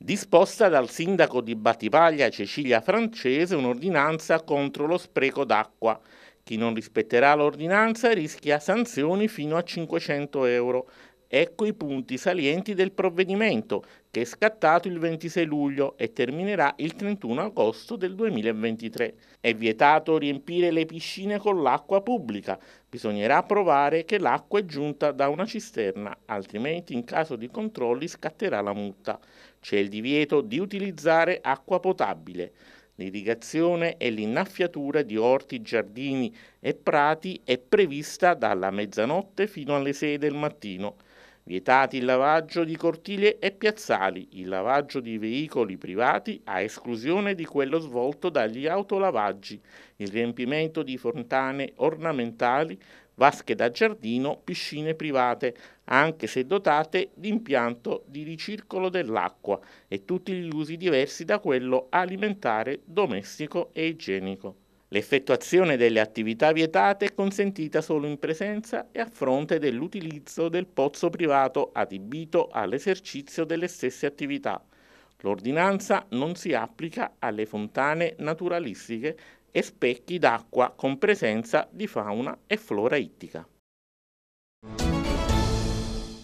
disposta dal sindaco di Battipaglia Cecilia Francese un'ordinanza contro lo spreco d'acqua. Chi non rispetterà l'ordinanza rischia sanzioni fino a 500 euro Ecco i punti salienti del provvedimento, che è scattato il 26 luglio e terminerà il 31 agosto del 2023. È vietato riempire le piscine con l'acqua pubblica. Bisognerà provare che l'acqua è giunta da una cisterna, altrimenti in caso di controlli scatterà la multa. C'è il divieto di utilizzare acqua potabile. L'irrigazione e l'innaffiatura di orti, giardini e prati è prevista dalla mezzanotte fino alle 6 del mattino. Vietati il lavaggio di cortili e piazzali, il lavaggio di veicoli privati a esclusione di quello svolto dagli autolavaggi, il riempimento di fontane ornamentali, vasche da giardino, piscine private, anche se dotate di impianto di ricircolo dell'acqua e tutti gli usi diversi da quello alimentare, domestico e igienico. L'effettuazione delle attività vietate è consentita solo in presenza e a fronte dell'utilizzo del pozzo privato adibito all'esercizio delle stesse attività. L'ordinanza non si applica alle fontane naturalistiche e specchi d'acqua con presenza di fauna e flora ittica.